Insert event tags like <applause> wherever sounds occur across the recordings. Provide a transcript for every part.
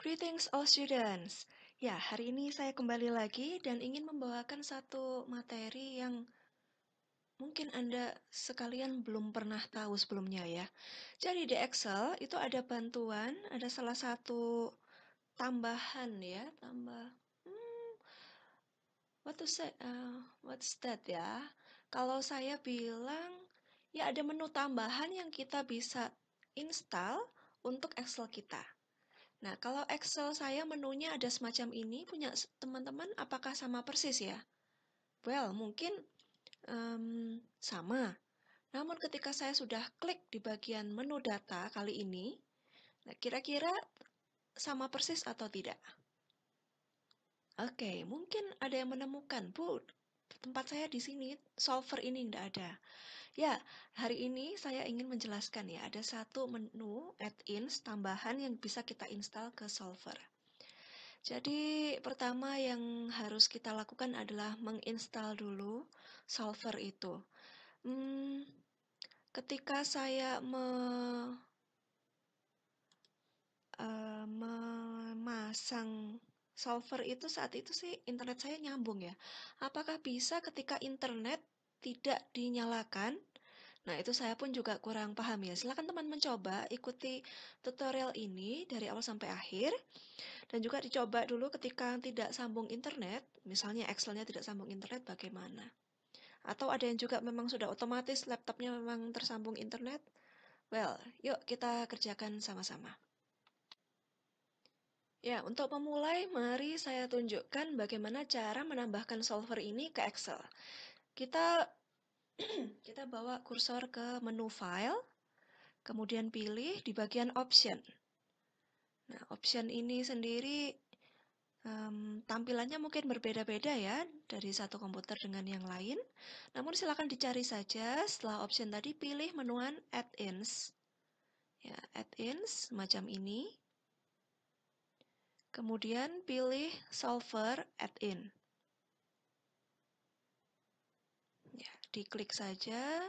Greetings all students. Ya, hari ini saya kembali lagi dan ingin membawakan satu materi yang mungkin Anda sekalian belum pernah tahu sebelumnya ya. Jadi di Excel itu ada bantuan, ada salah satu tambahan ya, tambah hmm, what to say, uh, what's that ya? Kalau saya bilang ya ada menu tambahan yang kita bisa install untuk Excel kita. Nah, kalau Excel saya menunya ada semacam ini, punya teman-teman apakah sama persis ya? Well, mungkin um, sama. Namun ketika saya sudah klik di bagian menu data kali ini, nah, kira-kira sama persis atau tidak? Oke, okay, mungkin ada yang menemukan, Bu, tempat saya di sini solver ini tidak ada. Ya, hari ini saya ingin menjelaskan ya, ada satu menu add-ins tambahan yang bisa kita install ke solver. Jadi, pertama yang harus kita lakukan adalah menginstal dulu solver itu. Hmm, ketika saya me, uh, memasang solver itu saat itu sih internet saya nyambung ya. Apakah bisa ketika internet tidak dinyalakan. Nah, itu saya pun juga kurang paham ya. Silahkan teman mencoba ikuti tutorial ini dari awal sampai akhir. Dan juga dicoba dulu ketika tidak sambung internet, misalnya Excel-nya tidak sambung internet bagaimana. Atau ada yang juga memang sudah otomatis laptopnya memang tersambung internet. Well, yuk kita kerjakan sama-sama. Ya, untuk memulai, mari saya tunjukkan bagaimana cara menambahkan solver ini ke Excel. Kita <clears throat> kita bawa kursor ke menu file, kemudian pilih di bagian option. Nah, option ini sendiri um, tampilannya mungkin berbeda-beda ya dari satu komputer dengan yang lain. Namun silakan dicari saja setelah option tadi pilih menuan add-ins. Ya, add-ins macam ini. Kemudian pilih solver add-in. diklik saja,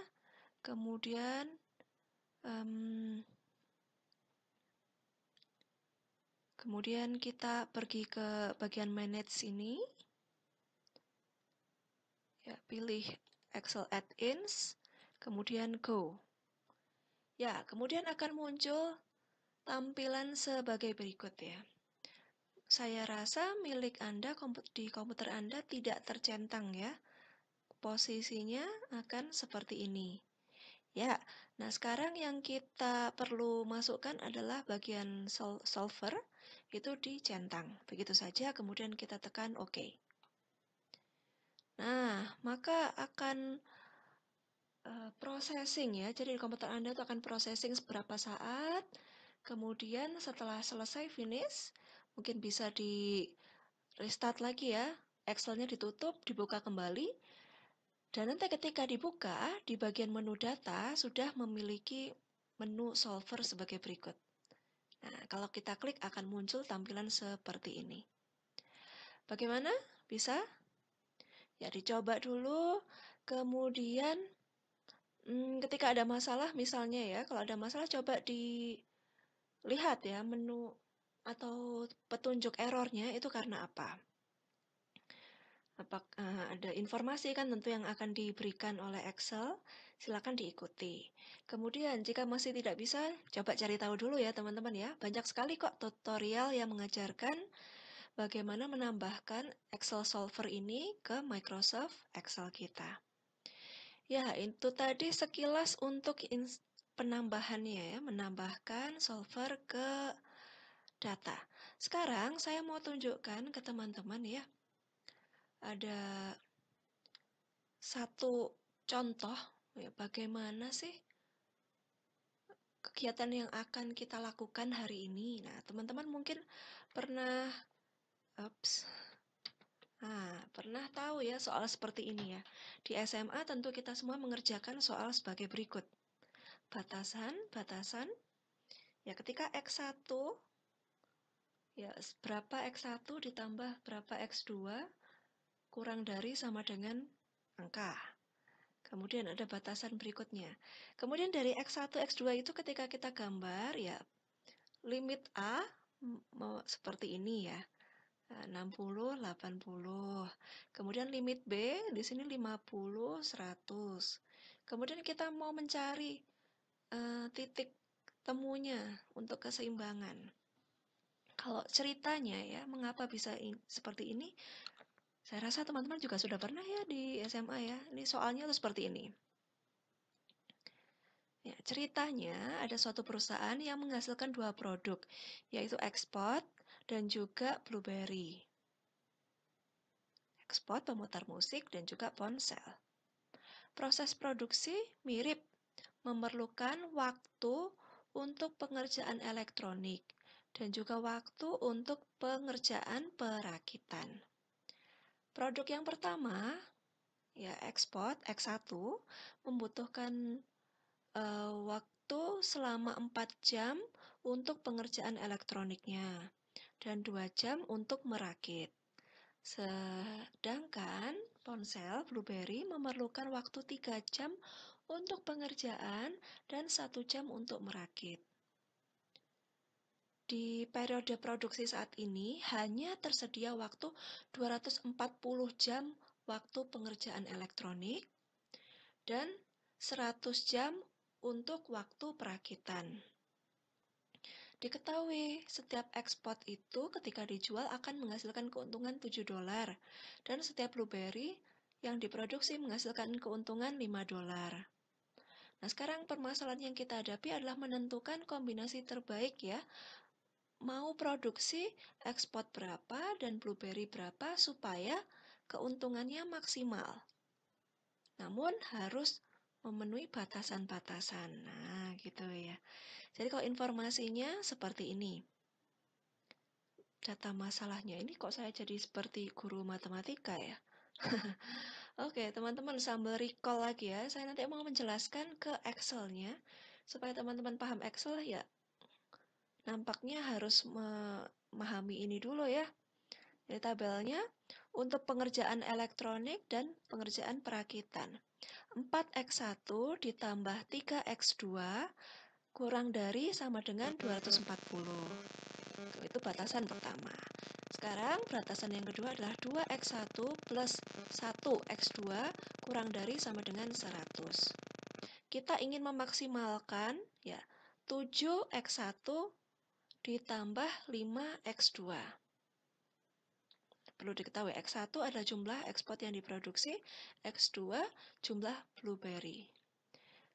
kemudian um, kemudian kita pergi ke bagian manage ini, ya pilih Excel Add-ins, kemudian go. Ya, kemudian akan muncul tampilan sebagai berikut ya. Saya rasa milik Anda di komputer Anda tidak tercentang ya posisinya akan seperti ini. Ya, nah sekarang yang kita perlu masukkan adalah bagian sol solver itu di centang. Begitu saja, kemudian kita tekan OK. Nah, maka akan uh, processing ya, jadi di komputer Anda itu akan processing seberapa saat, kemudian setelah selesai finish, mungkin bisa di restart lagi ya, Excelnya ditutup, dibuka kembali, dan nanti ketika dibuka, di bagian menu data sudah memiliki menu solver sebagai berikut. Nah, kalau kita klik akan muncul tampilan seperti ini. Bagaimana? Bisa? Ya, dicoba dulu, kemudian hmm, ketika ada masalah misalnya ya, kalau ada masalah coba dilihat ya menu atau petunjuk errornya itu karena apa apakah eh, ada informasi kan tentu yang akan diberikan oleh Excel, silakan diikuti. Kemudian jika masih tidak bisa, coba cari tahu dulu ya teman-teman ya. Banyak sekali kok tutorial yang mengajarkan bagaimana menambahkan Excel solver ini ke Microsoft Excel kita. Ya, itu tadi sekilas untuk penambahannya ya, menambahkan solver ke data. Sekarang saya mau tunjukkan ke teman-teman ya ada satu contoh ya, bagaimana sih kegiatan yang akan kita lakukan hari ini. Nah, teman-teman mungkin pernah ups, Nah, pernah tahu ya soal seperti ini ya. Di SMA tentu kita semua mengerjakan soal sebagai berikut. Batasan, batasan. Ya, ketika X1 ya berapa X1 ditambah berapa X2 kurang dari sama dengan angka. Kemudian ada batasan berikutnya. Kemudian dari X1, X2 itu ketika kita gambar ya limit A seperti ini ya. 60, e, 80. Kemudian limit B di sini 50, 100. Kemudian kita mau mencari uh, titik temunya untuk keseimbangan. Kalau ceritanya ya, mengapa bisa in, seperti ini? Saya rasa teman-teman juga sudah pernah ya di SMA ya. Ini soalnya tuh seperti ini. Ya, ceritanya ada suatu perusahaan yang menghasilkan dua produk, yaitu ekspor dan juga blueberry. Ekspor pemutar musik dan juga ponsel. Proses produksi mirip, memerlukan waktu untuk pengerjaan elektronik dan juga waktu untuk pengerjaan perakitan. Produk yang pertama, ya ekspor X1 membutuhkan uh, waktu selama 4 jam untuk pengerjaan elektroniknya dan 2 jam untuk merakit. Sedangkan ponsel Blueberry memerlukan waktu 3 jam untuk pengerjaan dan 1 jam untuk merakit. Di periode produksi saat ini, hanya tersedia waktu 240 jam waktu pengerjaan elektronik dan 100 jam untuk waktu perakitan. Diketahui, setiap ekspor itu ketika dijual akan menghasilkan keuntungan 7 dolar, dan setiap blueberry yang diproduksi menghasilkan keuntungan 5 dolar. Nah, sekarang permasalahan yang kita hadapi adalah menentukan kombinasi terbaik ya mau produksi ekspor berapa dan blueberry berapa supaya keuntungannya maksimal. Namun harus memenuhi batasan-batasan. Nah, gitu ya. Jadi kalau informasinya seperti ini. Data masalahnya ini kok saya jadi seperti guru matematika ya? <laughs> Oke, okay, teman-teman sambil recall lagi ya. Saya nanti mau menjelaskan ke Excelnya supaya teman-teman paham Excel ya nampaknya harus memahami ini dulu ya. Ini tabelnya, untuk pengerjaan elektronik dan pengerjaan perakitan. 4X1 ditambah 3X2 kurang dari sama dengan 240. Itu batasan pertama. Sekarang batasan yang kedua adalah 2x1 plus 1x2 kurang dari sama dengan 100. Kita ingin memaksimalkan ya 7x1 ditambah 5x2. Perlu diketahui, x1 adalah jumlah ekspor yang diproduksi, x2 jumlah blueberry.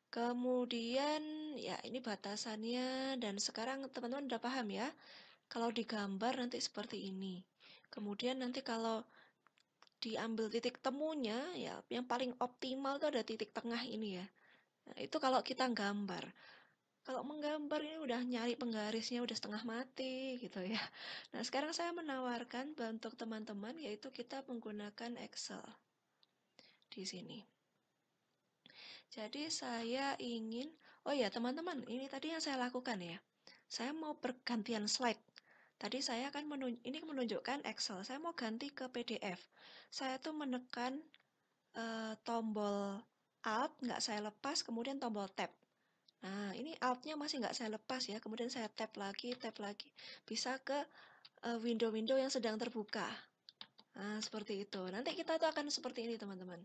Kemudian, ya ini batasannya, dan sekarang teman-teman udah paham ya, kalau digambar nanti seperti ini. Kemudian nanti kalau diambil titik temunya, ya yang paling optimal itu ada titik tengah ini ya. Nah, itu kalau kita gambar kalau menggambar ini udah nyari penggarisnya udah setengah mati gitu ya. Nah, sekarang saya menawarkan untuk teman-teman yaitu kita menggunakan Excel di sini. Jadi saya ingin, oh ya teman-teman, ini tadi yang saya lakukan ya. Saya mau pergantian slide. Tadi saya akan menun ini menunjukkan Excel. Saya mau ganti ke PDF. Saya tuh menekan e, tombol Alt, nggak saya lepas, kemudian tombol Tab. Nah, ini alt-nya masih nggak saya lepas ya. Kemudian saya tap lagi, tap lagi. Bisa ke eh, window-window uh, yang sedang terbuka. Nah, seperti itu. Nanti kita itu akan seperti ini, teman-teman.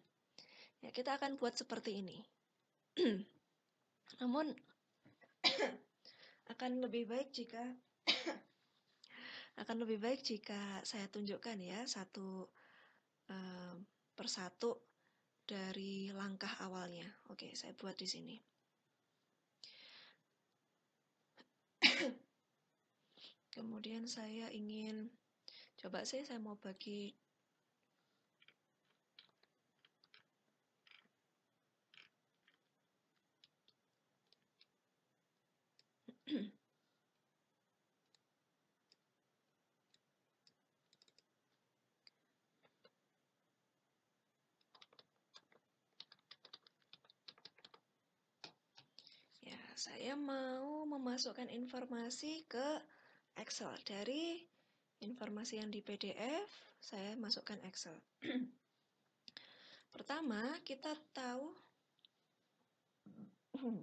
Ya, kita akan buat seperti ini. <clears throat> Namun, <clears throat> akan lebih baik jika... <clears throat> akan lebih baik jika saya tunjukkan ya, satu eh, persatu dari langkah awalnya. Oke, saya buat di sini. Kemudian saya ingin coba sih saya mau bagi <clears throat> ya, saya mau memasukkan informasi ke Excel. Dari informasi yang di PDF, saya masukkan Excel. <clears throat> Pertama, kita tahu <clears throat>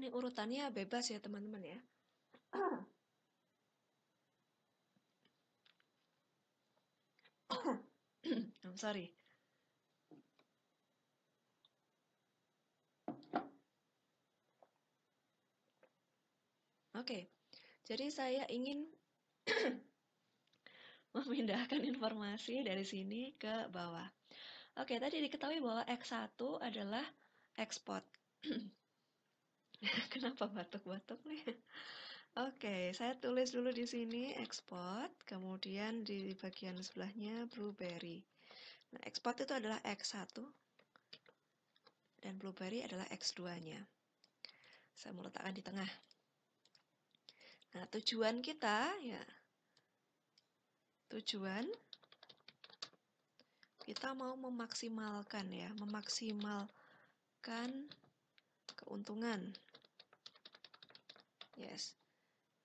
ini urutannya bebas ya teman-teman ya. <clears throat> I'm sorry. Oke, jadi saya ingin <clears throat> memindahkan informasi dari sini ke bawah. Oke, tadi diketahui bahwa X1 adalah ekspor. <clears throat> Kenapa batuk-batuk nih? Oke, saya tulis dulu di sini ekspor, kemudian di bagian sebelahnya blueberry. Nah, ekspor itu adalah X1 dan blueberry adalah X2-nya. Saya meletakkan di tengah. Nah, tujuan kita ya tujuan kita mau memaksimalkan ya, memaksimalkan keuntungan. Yes.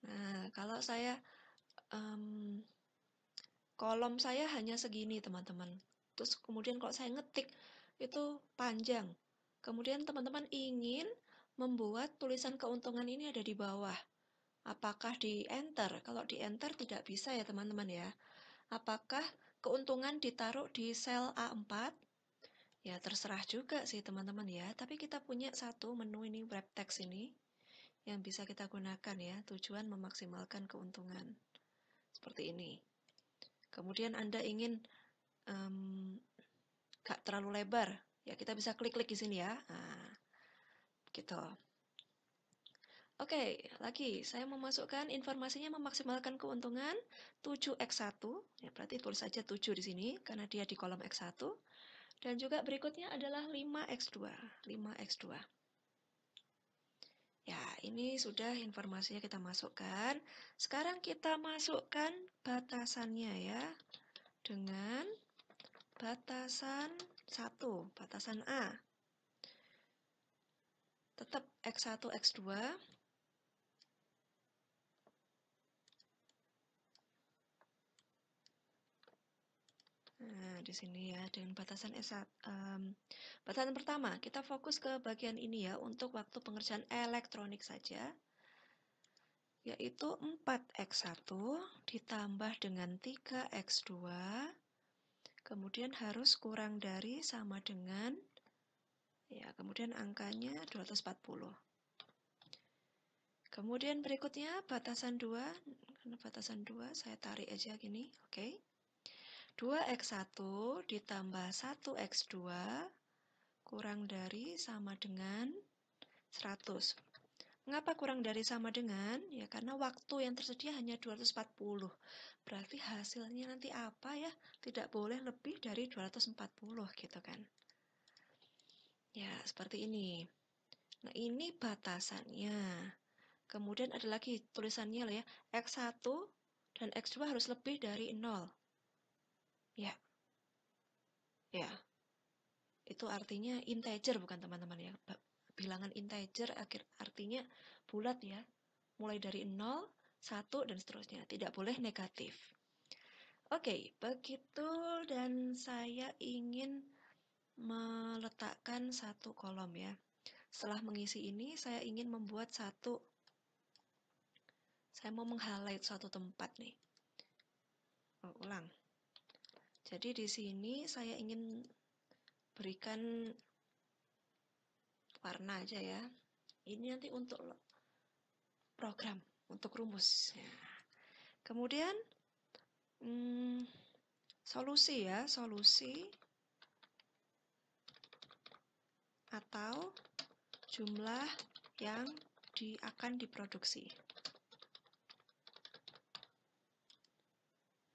Nah, kalau saya um, kolom saya hanya segini, teman-teman. Terus kemudian kalau saya ngetik itu panjang. Kemudian teman-teman ingin membuat tulisan keuntungan ini ada di bawah. Apakah di enter? Kalau di enter tidak bisa ya teman-teman ya. Apakah keuntungan ditaruh di sel A4? Ya terserah juga sih teman-teman ya. Tapi kita punya satu menu ini wrap text ini yang bisa kita gunakan ya, tujuan memaksimalkan keuntungan. Seperti ini. Kemudian Anda ingin um, gak terlalu lebar, ya kita bisa klik-klik di sini ya. Nah, gitu. Oke, lagi saya memasukkan informasinya memaksimalkan keuntungan 7x1, ya berarti tulis saja 7 di sini karena dia di kolom x1. Dan juga berikutnya adalah 5x2, 5x2. Ya, ini sudah informasinya kita masukkan. Sekarang kita masukkan batasannya ya dengan batasan 1, batasan A. Tetap X1, X2, Nah, di sini ya, dengan batasan S1, Um, batasan pertama, kita fokus ke bagian ini ya, untuk waktu pengerjaan elektronik saja, yaitu 4X1 ditambah dengan 3X2, kemudian harus kurang dari sama dengan, ya, kemudian angkanya 240. Kemudian berikutnya, batasan 2, karena batasan 2, saya tarik aja gini, oke. Okay. 2x1 ditambah 1x2 kurang dari sama dengan 100. Mengapa kurang dari sama dengan? Ya karena waktu yang tersedia hanya 240. Berarti hasilnya nanti apa ya? Tidak boleh lebih dari 240 gitu kan. Ya, seperti ini. Nah, ini batasannya. Kemudian ada lagi tulisannya loh ya, X1 dan X2 harus lebih dari 0. Ya. Ya. Itu artinya integer bukan teman-teman ya. Bilangan integer akhir artinya bulat ya. Mulai dari 0, 1 dan seterusnya. Tidak boleh negatif. Oke, okay, begitu dan saya ingin meletakkan satu kolom ya. Setelah mengisi ini, saya ingin membuat satu, saya mau meng-highlight suatu tempat nih. Oh, ulang. Jadi di sini saya ingin berikan warna aja ya. Ini nanti untuk program, untuk rumus. Ya. Kemudian hmm, solusi ya, solusi atau jumlah yang di, akan diproduksi.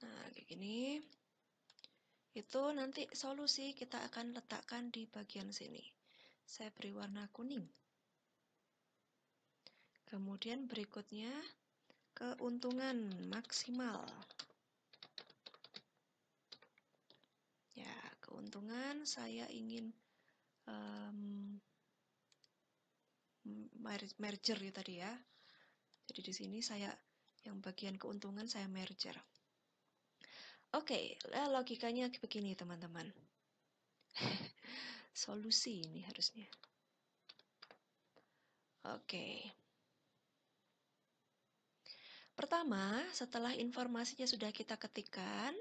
Nah, kayak gini itu nanti solusi kita akan letakkan di bagian sini saya beri warna kuning kemudian berikutnya keuntungan maksimal ya keuntungan saya ingin um, merger ya tadi ya jadi di sini saya yang bagian keuntungan saya merger Oke, okay, logikanya begini teman-teman. <laughs> Solusi ini harusnya. Oke. Okay. Pertama, setelah informasinya sudah kita ketikkan,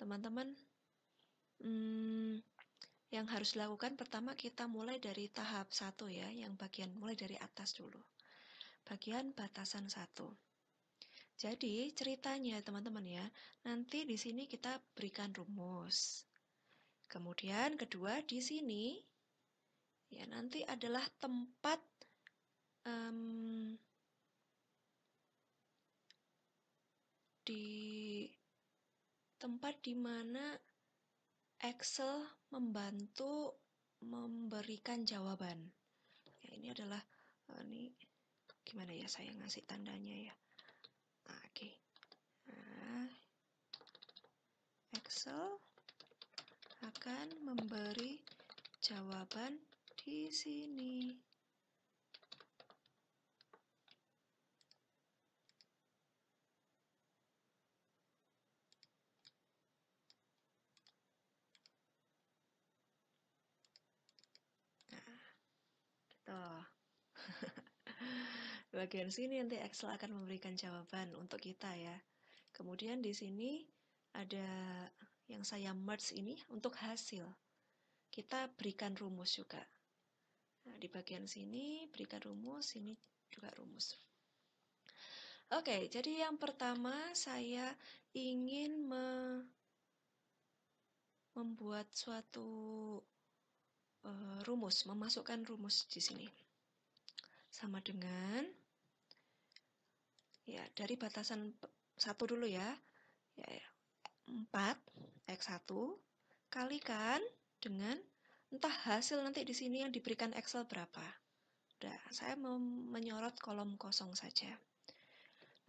teman-teman, hmm, yang harus dilakukan pertama kita mulai dari tahap satu ya, yang bagian mulai dari atas dulu. Bagian batasan satu. Jadi, ceritanya teman-teman ya, nanti di sini kita berikan rumus. Kemudian kedua di sini ya nanti adalah tempat um, di tempat di mana Excel membantu memberikan jawaban. Ya, ini adalah eh, ini gimana ya saya ngasih tandanya ya. pixel akan memberi jawaban di sini. Nah, <laughs> Bagian sini nanti Excel akan memberikan jawaban untuk kita ya. Kemudian di sini ada yang saya merge ini untuk hasil. Kita berikan rumus juga. Nah, di bagian sini berikan rumus, sini juga rumus. Oke, jadi yang pertama saya ingin me membuat suatu e, rumus, memasukkan rumus di sini. Sama dengan ya, dari batasan satu dulu ya. 4 X1 kalikan dengan entah hasil nanti di sini yang diberikan Excel berapa. Nah, saya mau menyorot kolom kosong saja.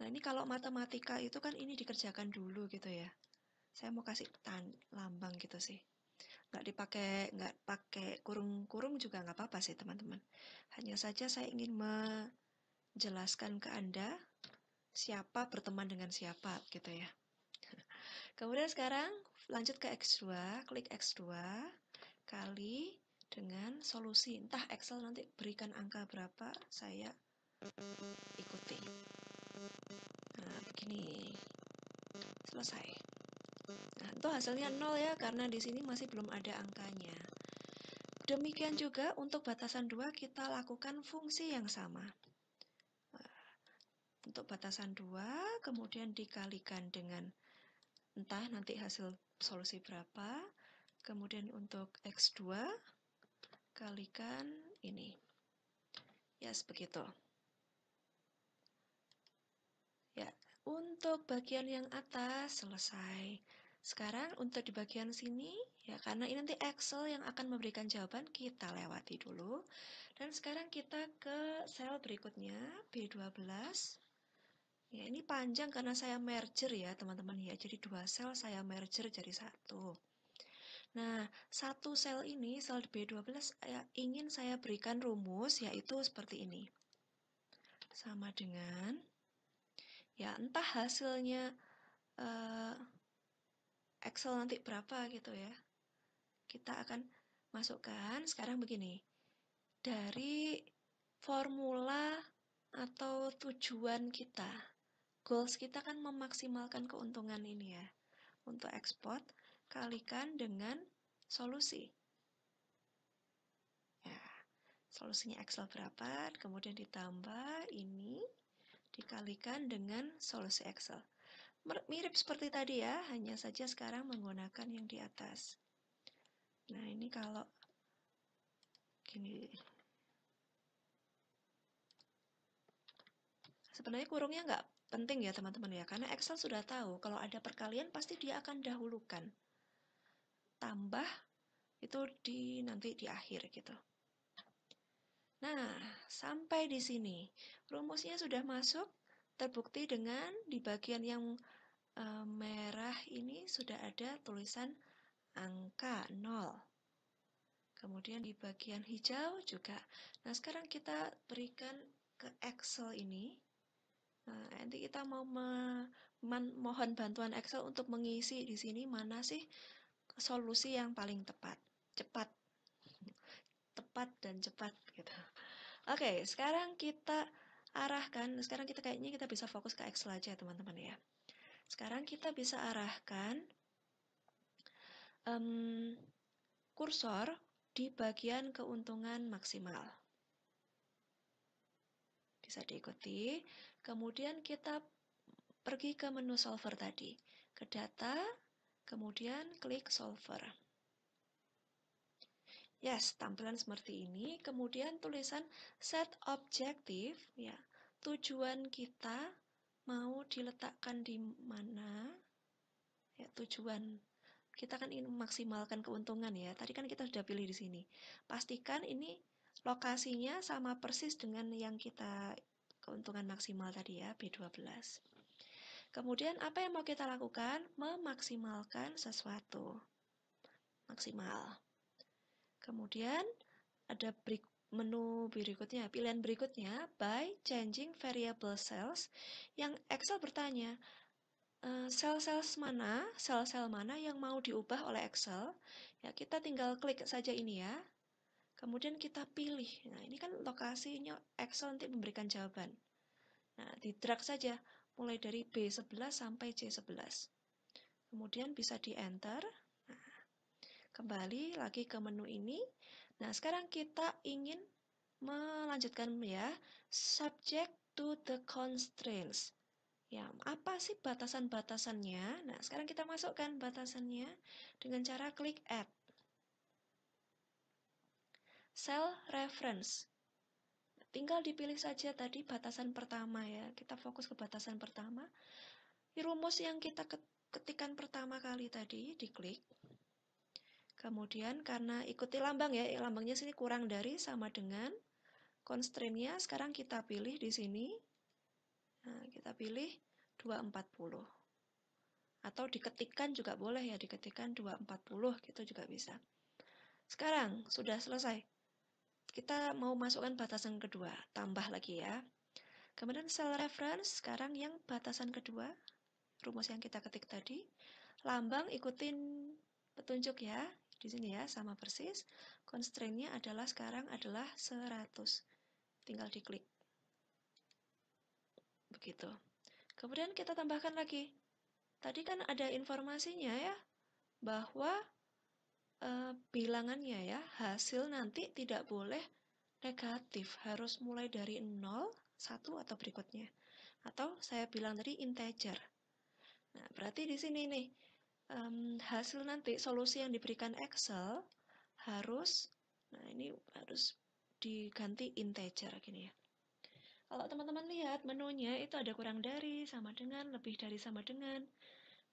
Nah, ini kalau matematika itu kan ini dikerjakan dulu gitu ya. Saya mau kasih tan lambang gitu sih. Nggak dipakai, nggak pakai kurung-kurung juga nggak apa-apa sih teman-teman. Hanya saja saya ingin menjelaskan ke Anda siapa berteman dengan siapa gitu ya. Kemudian sekarang lanjut ke X2, klik X2, kali dengan solusi. Entah Excel nanti berikan angka berapa, saya ikuti. Nah, begini. Selesai. Nah, itu hasilnya nol ya, karena di sini masih belum ada angkanya. Demikian juga untuk batasan 2 kita lakukan fungsi yang sama. Nah, untuk batasan 2 kemudian dikalikan dengan entah nanti hasil solusi berapa. Kemudian untuk X2 kalikan ini. Yes, ya, sebegitu. Ya, untuk bagian yang atas selesai. Sekarang untuk di bagian sini, ya karena ini nanti Excel yang akan memberikan jawaban, kita lewati dulu. Dan sekarang kita ke sel berikutnya, B12. Ya, ini panjang karena saya merger ya, teman-teman ya. Jadi dua sel saya merger jadi satu. Nah, satu sel ini, sel B12 ya, ingin saya berikan rumus yaitu seperti ini. Sama dengan ya entah hasilnya uh, Excel nanti berapa gitu ya. Kita akan masukkan sekarang begini. Dari formula atau tujuan kita Goals kita kan memaksimalkan keuntungan ini ya. Untuk ekspor, kalikan dengan solusi. Ya, solusinya Excel berapa, kemudian ditambah ini, dikalikan dengan solusi Excel. Mirip seperti tadi ya, hanya saja sekarang menggunakan yang di atas. Nah, ini kalau gini. Sebenarnya kurungnya nggak Penting ya teman-teman ya, karena Excel sudah tahu kalau ada perkalian pasti dia akan dahulukan. Tambah itu di nanti di akhir gitu. Nah, sampai di sini rumusnya sudah masuk terbukti dengan di bagian yang e, merah ini sudah ada tulisan angka 0. Kemudian di bagian hijau juga. Nah, sekarang kita berikan ke Excel ini Nah, nanti kita mau memohon bantuan Excel untuk mengisi di sini mana sih solusi yang paling tepat, cepat, tepat dan cepat gitu. Oke, sekarang kita arahkan, sekarang kita kayaknya kita bisa fokus ke Excel aja ya, teman-teman ya. Sekarang kita bisa arahkan um, kursor di bagian keuntungan maksimal bisa diikuti. Kemudian kita pergi ke menu solver tadi, ke data, kemudian klik solver. Yes, tampilan seperti ini. Kemudian tulisan set objective, ya. Tujuan kita mau diletakkan di mana? Ya, tujuan kita kan ingin memaksimalkan keuntungan ya. Tadi kan kita sudah pilih di sini. Pastikan ini Lokasinya sama persis dengan yang kita keuntungan maksimal tadi ya, B12. Kemudian apa yang mau kita lakukan? Memaksimalkan sesuatu. Maksimal. Kemudian ada berik menu berikutnya, pilihan berikutnya by changing variable cells yang Excel bertanya eh, sel-sel mana, sel-sel mana yang mau diubah oleh Excel. Ya, kita tinggal klik saja ini ya, Kemudian kita pilih. Nah, ini kan lokasinya Excel nanti memberikan jawaban. Nah, di drag saja mulai dari B11 sampai C11. Kemudian bisa di enter. Nah, kembali lagi ke menu ini. Nah, sekarang kita ingin melanjutkan ya, subject to the constraints. Ya, apa sih batasan-batasannya? Nah, sekarang kita masukkan batasannya dengan cara klik add cell reference. Tinggal dipilih saja tadi batasan pertama ya. Kita fokus ke batasan pertama. Rumus yang kita ketikan pertama kali tadi diklik. Kemudian karena ikuti lambang ya, lambangnya sini kurang dari sama dengan constraint Sekarang kita pilih di sini. Nah, kita pilih 240. Atau diketikkan juga boleh ya, diketikkan 240 gitu juga bisa. Sekarang sudah selesai kita mau masukkan batasan kedua, tambah lagi ya. Kemudian cell reference sekarang yang batasan kedua, rumus yang kita ketik tadi. Lambang ikutin petunjuk ya, di sini ya, sama persis. Constraint-nya adalah sekarang adalah 100. Tinggal diklik. Begitu. Kemudian kita tambahkan lagi. Tadi kan ada informasinya ya, bahwa Eh, bilangannya ya, hasil nanti tidak boleh negatif, harus mulai dari 0, 1 atau berikutnya. Atau saya bilang dari integer. Nah, berarti di sini nih, um, hasil nanti solusi yang diberikan Excel harus, nah ini harus diganti integer gini ya. Kalau teman-teman lihat menunya itu ada kurang dari, sama dengan, lebih dari, sama dengan,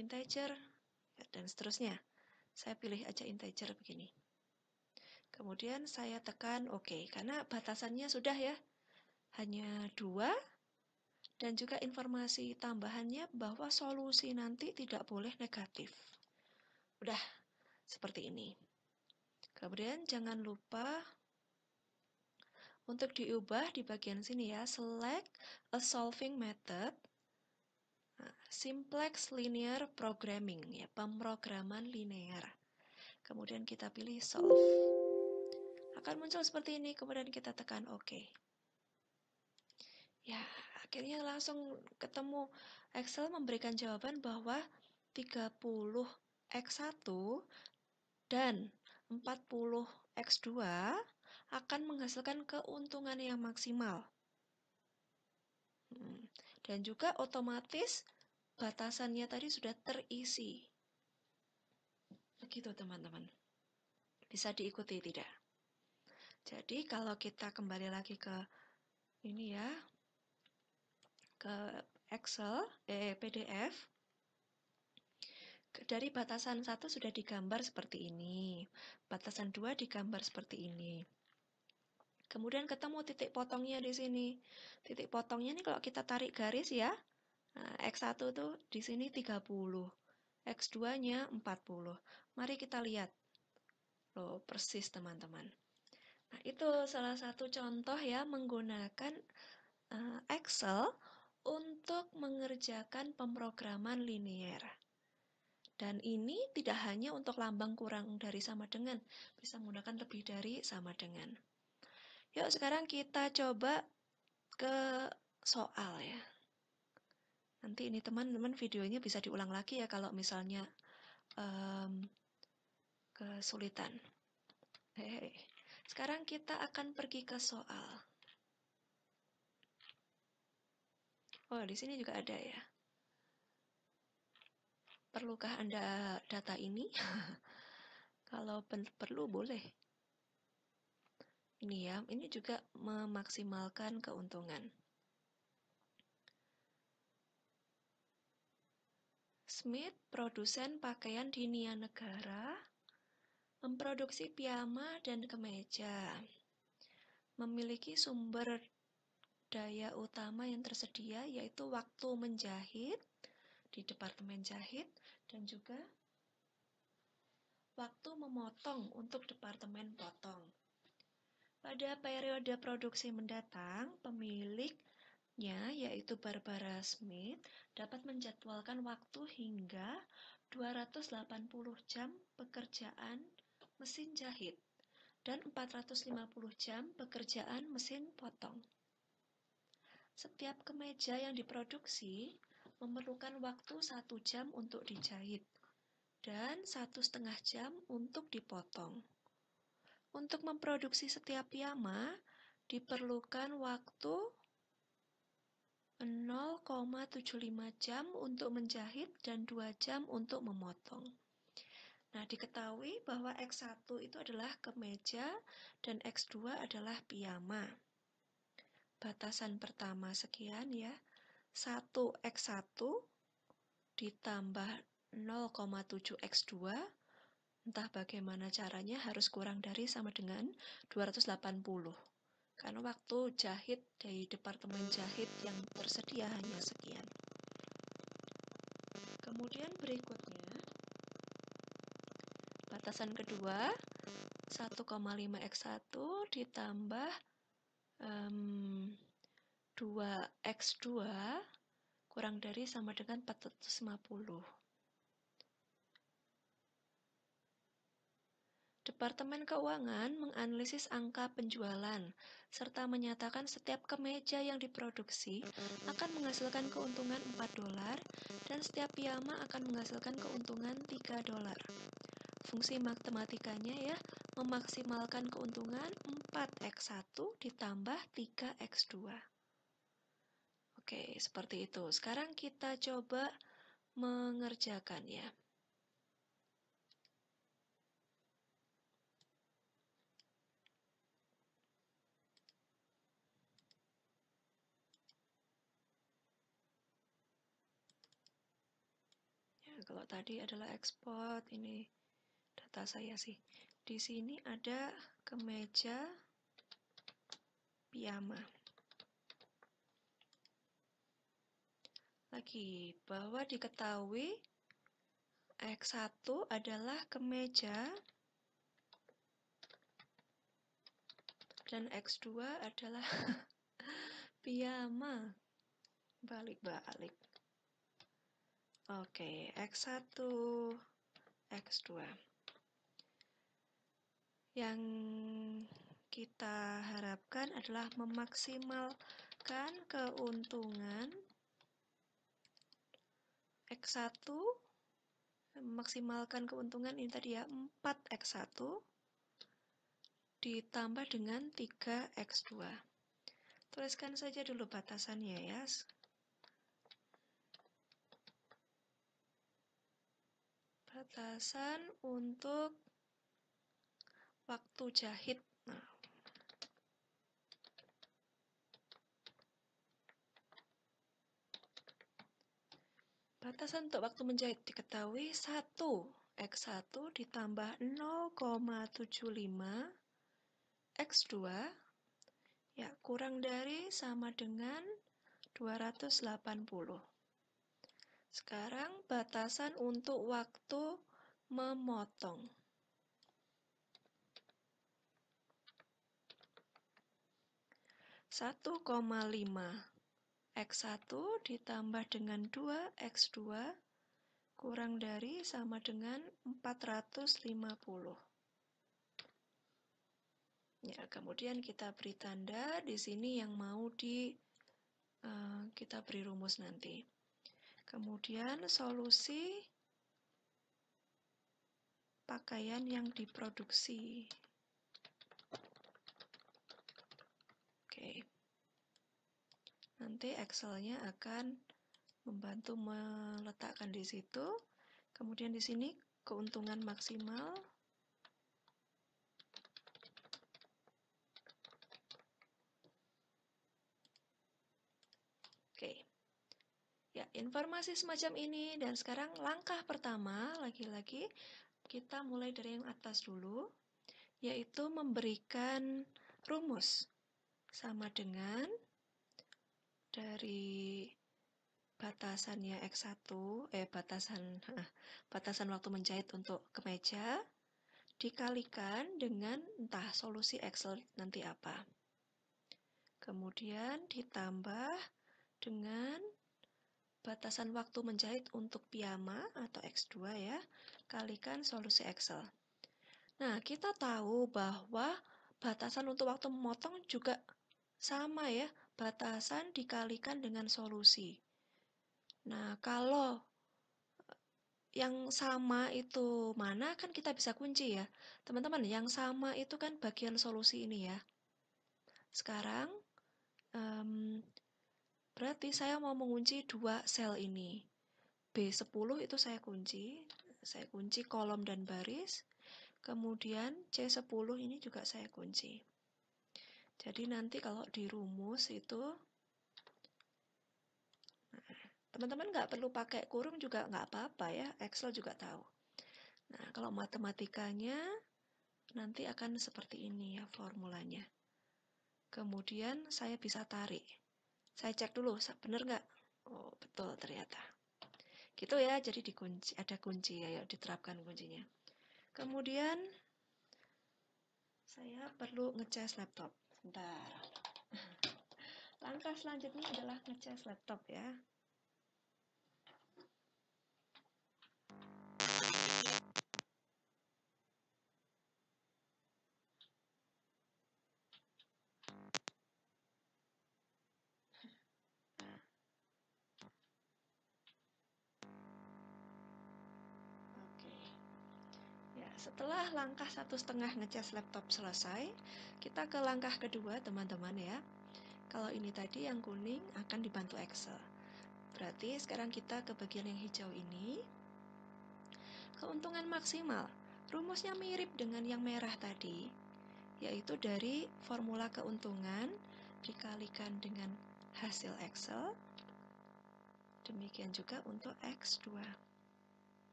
integer, dan seterusnya. Saya pilih aja integer begini. Kemudian saya tekan OK, karena batasannya sudah ya. Hanya dua dan juga informasi tambahannya bahwa solusi nanti tidak boleh negatif. Udah, seperti ini. Kemudian jangan lupa untuk diubah di bagian sini ya, select a solving method Simplex Linear Programming, ya, pemrograman linear. Kemudian kita pilih solve. Akan muncul seperti ini, kemudian kita tekan OK. Ya, akhirnya langsung ketemu Excel memberikan jawaban bahwa 30X1 dan 40X2 akan menghasilkan keuntungan yang maksimal. Hmm dan juga otomatis batasannya tadi sudah terisi. Begitu teman-teman. Bisa diikuti tidak? Jadi kalau kita kembali lagi ke ini ya, ke Excel, eh, PDF, dari batasan satu sudah digambar seperti ini, batasan dua digambar seperti ini. Kemudian ketemu titik potongnya di sini. Titik potongnya ini kalau kita tarik garis ya. Nah, X1 itu di sini 30. X2-nya 40. Mari kita lihat. Loh, persis teman-teman. Nah, itu salah satu contoh ya menggunakan uh, Excel untuk mengerjakan pemrograman linier. Dan ini tidak hanya untuk lambang kurang dari sama dengan, bisa menggunakan lebih dari sama dengan. Yuk sekarang kita coba ke soal ya. Nanti ini teman-teman videonya bisa diulang lagi ya kalau misalnya um, kesulitan. Hei, sekarang kita akan pergi ke soal. Oh, di sini juga ada ya. Perlukah Anda data ini? <laughs> kalau perlu boleh ya, ini juga memaksimalkan keuntungan. Smith, produsen pakaian dinia negara, memproduksi piyama dan kemeja, memiliki sumber daya utama yang tersedia yaitu waktu menjahit di departemen jahit dan juga waktu memotong untuk departemen pada periode produksi mendatang, pemiliknya yaitu Barbara Smith dapat menjadwalkan waktu hingga 280 jam pekerjaan mesin jahit dan 450 jam pekerjaan mesin potong. Setiap kemeja yang diproduksi memerlukan waktu satu jam untuk dijahit dan satu setengah jam untuk dipotong. Untuk memproduksi setiap piyama diperlukan waktu 0,75 jam untuk menjahit dan 2 jam untuk memotong. Nah, diketahui bahwa X1 itu adalah kemeja dan X2 adalah piyama. Batasan pertama sekian ya. 1 X1 ditambah 0,7 X2 Entah bagaimana caranya harus kurang dari sama dengan 280. Karena waktu jahit dari departemen jahit yang tersedia hanya sekian. Kemudian berikutnya, batasan kedua 1,5 X1 ditambah um, 2X2 kurang dari sama dengan 450. Departemen Keuangan menganalisis angka penjualan, serta menyatakan setiap kemeja yang diproduksi akan menghasilkan keuntungan 4 dolar dan setiap piyama akan menghasilkan keuntungan 3 dolar. Fungsi matematikanya ya, memaksimalkan keuntungan 4x1 ditambah 3x2. Oke, seperti itu. Sekarang kita coba mengerjakannya. tadi adalah ekspor, ini data saya sih di sini ada kemeja piyama lagi bahwa diketahui X1 adalah kemeja dan X2 adalah <laughs> piyama balik-balik Oke, X1, X2. Yang kita harapkan adalah memaksimalkan keuntungan X1 memaksimalkan keuntungan ini tadi ya 4X1 ditambah dengan 3X2 tuliskan saja dulu batasannya ya batasan untuk waktu jahit. Nah. Batasan untuk waktu menjahit diketahui 1 X1 ditambah 0,75 X2 ya kurang dari sama dengan 280. Sekarang batasan untuk waktu memotong. Satu koma lima x satu ditambah dengan dua x dua kurang dari sama dengan empat ratus lima puluh Ya, kemudian kita beri tanda di sini yang mau di uh, kita beri rumus nanti. Kemudian solusi pakaian yang diproduksi. Oke. Nanti Excelnya akan membantu meletakkan di situ. Kemudian di sini keuntungan maksimal Ya, informasi semacam ini dan sekarang langkah pertama lagi-lagi kita mulai dari yang atas dulu yaitu memberikan rumus sama dengan dari batasannya X1 eh batasan batasan waktu menjahit untuk kemeja dikalikan dengan entah solusi Excel nanti apa. Kemudian ditambah dengan batasan waktu menjahit untuk piyama atau X2 ya, kalikan solusi Excel. Nah, kita tahu bahwa batasan untuk waktu memotong juga sama ya, batasan dikalikan dengan solusi. Nah, kalau eh, yang sama itu mana kan kita bisa kunci ya. Teman-teman, yang sama itu kan bagian solusi ini ya. Sekarang um, Berarti saya mau mengunci dua sel ini. B10 itu saya kunci, saya kunci kolom dan baris. Kemudian C10 ini juga saya kunci. Jadi nanti kalau di rumus itu teman-teman nggak perlu pakai kurung juga nggak apa-apa ya, Excel juga tahu. Nah, kalau matematikanya nanti akan seperti ini ya formulanya. Kemudian saya bisa tarik. Saya cek dulu, bener nggak? Oh, betul ternyata. Gitu ya, jadi dikunci, ada kunci, yuk, ya, ya, diterapkan kuncinya. Kemudian, saya perlu ngecas laptop. Bentar. Langkah selanjutnya adalah ngecas laptop ya. Setelah langkah satu setengah ngecas laptop selesai, kita ke langkah kedua teman-teman ya. Kalau ini tadi yang kuning akan dibantu Excel. Berarti sekarang kita ke bagian yang hijau ini. Keuntungan maksimal, rumusnya mirip dengan yang merah tadi, yaitu dari formula keuntungan dikalikan dengan hasil Excel. Demikian juga untuk X2.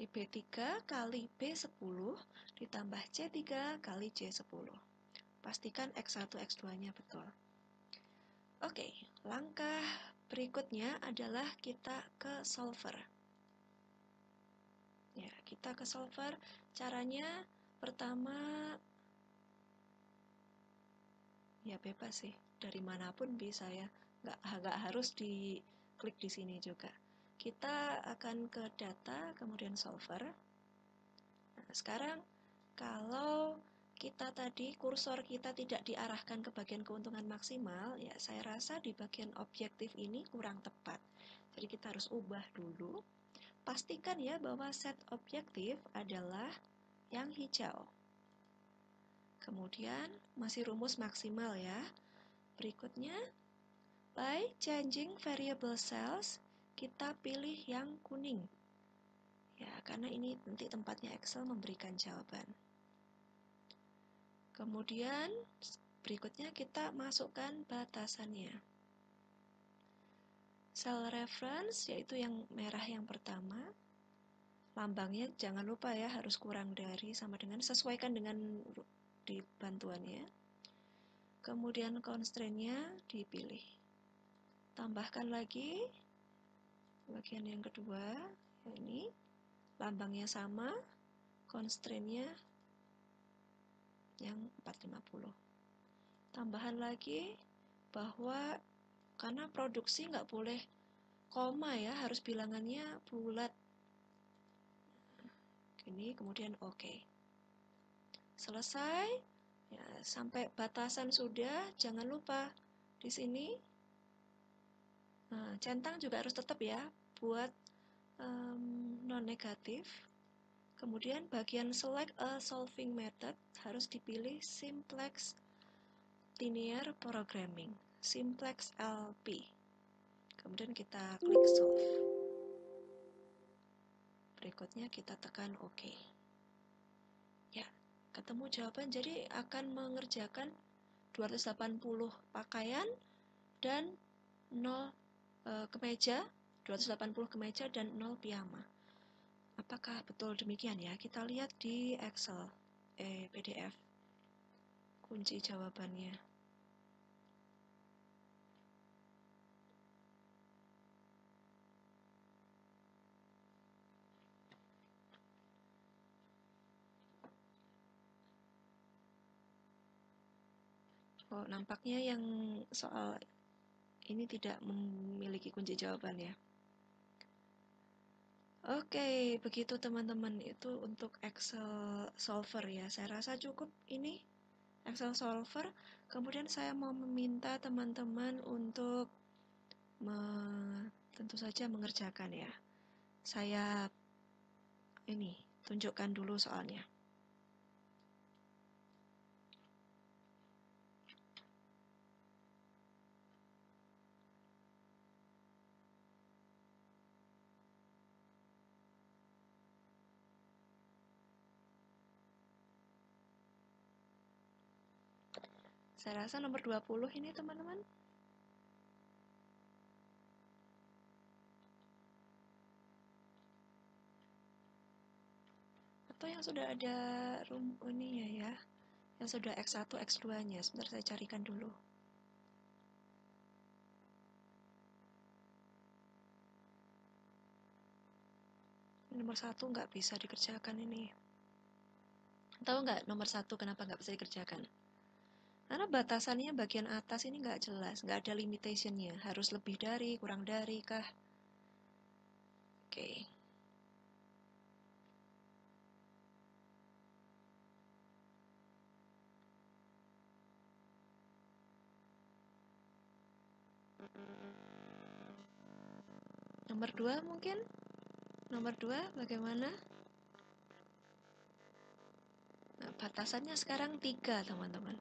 IB3 kali B10 ditambah C3 kali c 10 Pastikan X1, X2-nya betul. Oke, langkah berikutnya adalah kita ke solver. Ya, kita ke solver. Caranya pertama ya bebas sih. Dari manapun bisa ya. Nggak, nggak harus di klik di sini juga. Kita akan ke data, kemudian solver. Nah, sekarang kalau kita tadi kursor kita tidak diarahkan ke bagian keuntungan maksimal, ya saya rasa di bagian objektif ini kurang tepat. Jadi kita harus ubah dulu. Pastikan ya bahwa set objektif adalah yang hijau. Kemudian masih rumus maksimal ya. Berikutnya, by changing variable cells, kita pilih yang kuning. Ya, karena ini nanti tempatnya Excel memberikan jawaban. Kemudian berikutnya kita masukkan batasannya. Cell reference yaitu yang merah yang pertama. Lambangnya jangan lupa ya harus kurang dari sama dengan sesuaikan dengan di bantuannya. Kemudian constraint-nya dipilih. Tambahkan lagi bagian yang kedua ini lambangnya sama constraintnya yang 450 tambahan lagi bahwa karena produksi nggak boleh koma ya harus bilangannya bulat ini kemudian oke okay. selesai ya, sampai batasan sudah jangan lupa di sini nah, centang juga harus tetap ya buat um, non negatif kemudian bagian select a solving method harus dipilih simplex linear programming simplex LP kemudian kita klik solve berikutnya kita tekan OK ya ketemu jawaban jadi akan mengerjakan 280 pakaian dan 0 e, eh, kemeja 280 kemeja dan 0 piyama. Apakah betul demikian ya? Kita lihat di Excel, eh, PDF. Kunci jawabannya. Oh, nampaknya yang soal ini tidak memiliki kunci jawaban ya. Oke, begitu teman-teman itu untuk Excel solver ya. Saya rasa cukup ini Excel solver. Kemudian saya mau meminta teman-teman untuk me, tentu saja mengerjakan ya. Saya ini tunjukkan dulu soalnya. Saya rasa nomor 20 ini teman-teman. Atau yang sudah ada room ini ya ya. Yang sudah X1, X2-nya. Sebentar saya carikan dulu. Nomor satu nggak bisa dikerjakan ini. Tahu nggak nomor satu kenapa nggak bisa dikerjakan? karena batasannya bagian atas ini nggak jelas nggak ada limitationnya harus lebih dari kurang dari kah oke okay. Nomor dua mungkin? Nomor dua bagaimana? Nah, batasannya sekarang tiga teman-teman.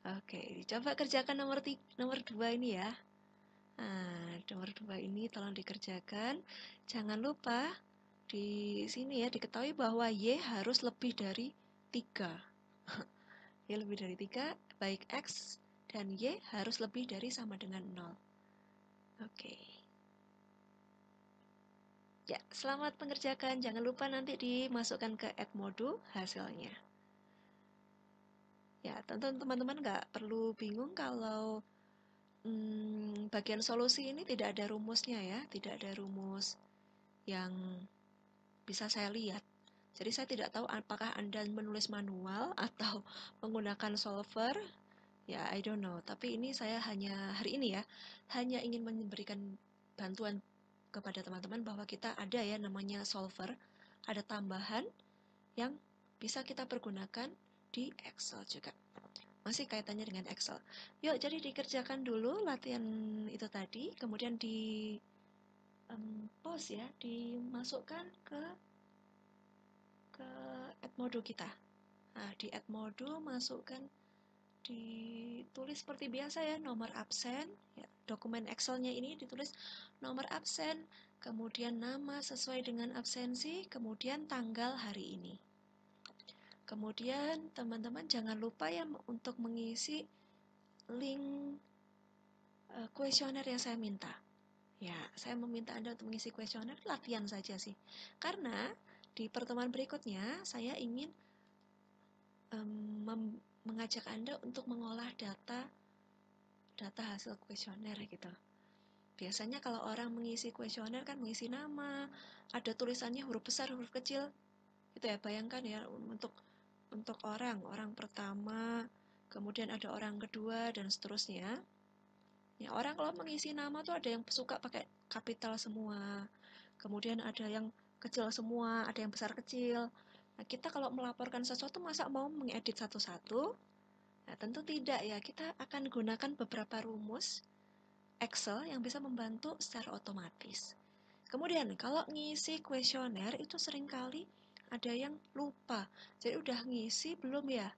Oke, dicoba kerjakan nomor nomor dua ini ya. Nah, nomor dua ini tolong dikerjakan. Jangan lupa di sini ya diketahui bahwa y harus lebih dari tiga. <laughs> y lebih dari tiga, baik x dan y harus lebih dari sama dengan nol. Oke. Ya, selamat mengerjakan. Jangan lupa nanti dimasukkan ke add modul hasilnya. Ya, tentu teman-teman nggak perlu bingung kalau hmm, bagian solusi ini tidak ada rumusnya ya, tidak ada rumus yang bisa saya lihat. Jadi saya tidak tahu apakah Anda menulis manual <laughs> atau menggunakan solver. Ya, I don't know. Tapi ini saya hanya hari ini ya, hanya ingin memberikan bantuan kepada teman-teman bahwa kita ada ya namanya solver, ada tambahan yang bisa kita pergunakan di Excel juga. Masih kaitannya dengan Excel. Yuk, jadi dikerjakan dulu latihan itu tadi, kemudian di um, post ya, dimasukkan ke ke Edmodo kita. Nah, di Edmodo masukkan ditulis seperti biasa ya nomor absen ya, dokumen Excelnya ini ditulis nomor absen kemudian nama sesuai dengan absensi kemudian tanggal hari ini Kemudian teman-teman jangan lupa ya untuk mengisi link eh, kuesioner yang saya minta. Ya, saya meminta Anda untuk mengisi kuesioner latihan saja sih. Karena di pertemuan berikutnya saya ingin um, mengajak Anda untuk mengolah data data hasil kuesioner gitu. Biasanya kalau orang mengisi kuesioner kan mengisi nama, ada tulisannya huruf besar, huruf kecil, gitu ya bayangkan ya untuk untuk orang, orang pertama, kemudian ada orang kedua, dan seterusnya. Ya, orang kalau mengisi nama tuh ada yang suka pakai kapital semua, kemudian ada yang kecil semua, ada yang besar kecil. Nah, kita kalau melaporkan sesuatu masa mau mengedit satu-satu? Nah, tentu tidak ya. Kita akan gunakan beberapa rumus Excel yang bisa membantu secara otomatis. Kemudian, kalau ngisi kuesioner itu seringkali ada yang lupa. Jadi udah ngisi belum ya?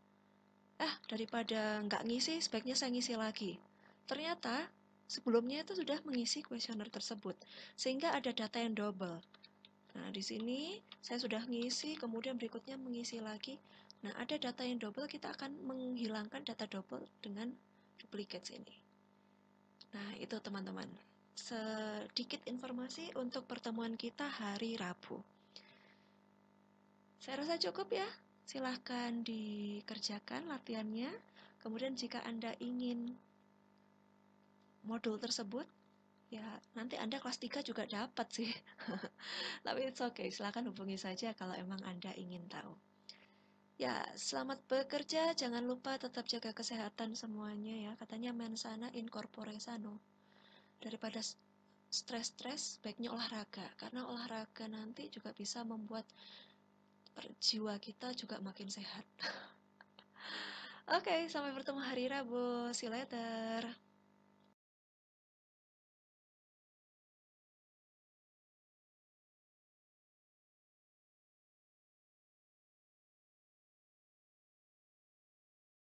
Eh daripada nggak ngisi, sebaiknya saya ngisi lagi. Ternyata sebelumnya itu sudah mengisi kuesioner tersebut, sehingga ada data yang double. Nah, di sini saya sudah ngisi, kemudian berikutnya mengisi lagi. Nah, ada data yang double, kita akan menghilangkan data double dengan duplicates ini. Nah, itu teman-teman. Sedikit informasi untuk pertemuan kita hari Rabu. Saya rasa cukup ya. Silahkan dikerjakan latihannya. Kemudian jika Anda ingin modul tersebut, ya nanti Anda kelas 3 juga dapat sih. <laughs> Tapi it's okay, silahkan hubungi saja kalau emang Anda ingin tahu. Ya, selamat bekerja. Jangan lupa tetap jaga kesehatan semuanya ya. Katanya mensana in corpore sano. Daripada stres-stres, baiknya olahraga. Karena olahraga nanti juga bisa membuat jiwa kita juga makin sehat. <laughs> Oke, okay, sampai bertemu hari Rabu. See you later.